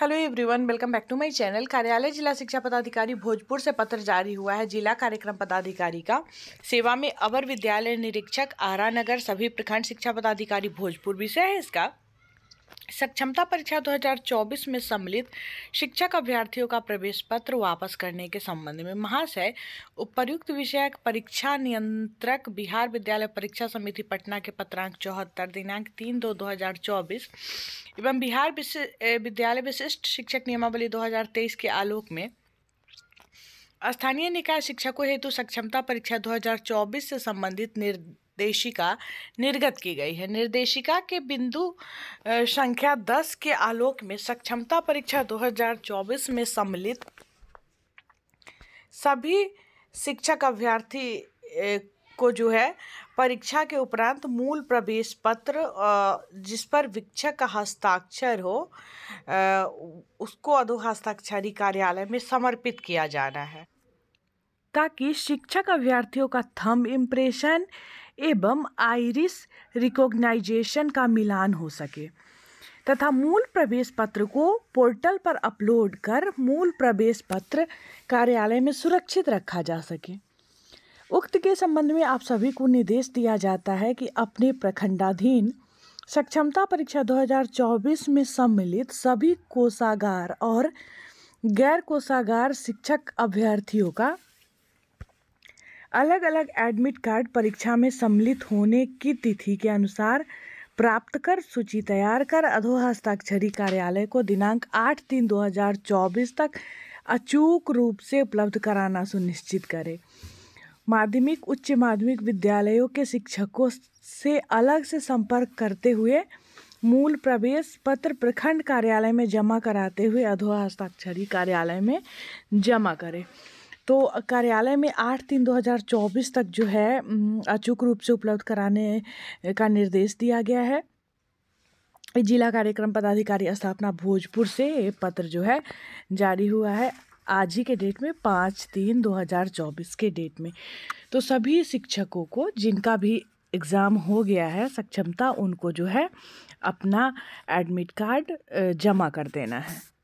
hello everyone welcome back to my channel कार्यालय जिला शिक्षा पदाधिकारी भोजपुर से पत्र जारी हुआ है जिला कार्यक्रम पदाधिकारी का सेवा में अवर विद्यालय निरीक्षक आरा नगर सभी प्रखंड शिक्षा पदाधिकारी भोजपुर विषय है इसका सक्षमता परीक्षा 2024 में सम्मिलित शिक्षक अभ्यर्थियों का प्रवेश पत्र वापस करने के संबंध में महाशय उपयुक्त विषय परीक्षा नियंत्रक बिहार विद्यालय परीक्षा समिति पटना के पत्रांक चौहत्तर दिनांक तीन दो दो हजार चौबीस एवं बिहार विद्यालय विशिष्ट शिक्षक नियमावली 2023 के आलोक में स्थानीय निकाय शिक्षकों हेतु सक्षमता परीक्षा 2024 से संबंधित निर्देश निर्देशिका निर्गत की गई है निर्देशिका के बिंदु संख्या 10 के आलोक में सक्षमता परीक्षा 2024 में सम्मिलित सभी शिक्षक अभ्यर्थी को जो है परीक्षा के उपरांत मूल प्रवेश पत्र जिस पर वीक्षक का हस्ताक्षर हो उसको अधोहस्ताक्षरी कार्यालय में समर्पित किया जाना है ताकि शिक्षक अभ्यर्थियों का थम इम्प्रेशन एवं आइरिस रिकॉग्नाइजेशन का मिलान हो सके तथा मूल प्रवेश पत्र को पोर्टल पर अपलोड कर मूल प्रवेश पत्र कार्यालय में सुरक्षित रखा जा सके उक्त के संबंध में आप सभी को निर्देश दिया जाता है कि अपने प्रखंडाधीन सक्षमता परीक्षा 2024 में सम्मिलित सभी कोषागार और गैर कोषागार शिक्षक अभ्यर्थियों का अलग अलग एडमिट कार्ड परीक्षा में सम्मिलित होने की तिथि के अनुसार प्राप्त कर सूची तैयार कर अधोहस्ताक्षरी कार्यालय को दिनांक आठ तीन 2024 तक अचूक रूप से उपलब्ध कराना सुनिश्चित करें माध्यमिक उच्च माध्यमिक विद्यालयों के शिक्षकों से अलग से संपर्क करते हुए मूल प्रवेश पत्र प्रखंड कार्यालय में जमा कराते हुए अधोहस्ताक्षरी कार्यालय में जमा करें तो कार्यालय में आठ तीन 2024 तक जो है अचूक रूप से उपलब्ध कराने का निर्देश दिया गया है जिला कार्यक्रम पदाधिकारी स्थापना भोजपुर से ये पत्र जो है जारी हुआ है आज ही के डेट में पाँच तीन 2024 के डेट में तो सभी शिक्षकों को जिनका भी एग्ज़ाम हो गया है सक्षमता उनको जो है अपना एडमिट कार्ड जमा कर देना है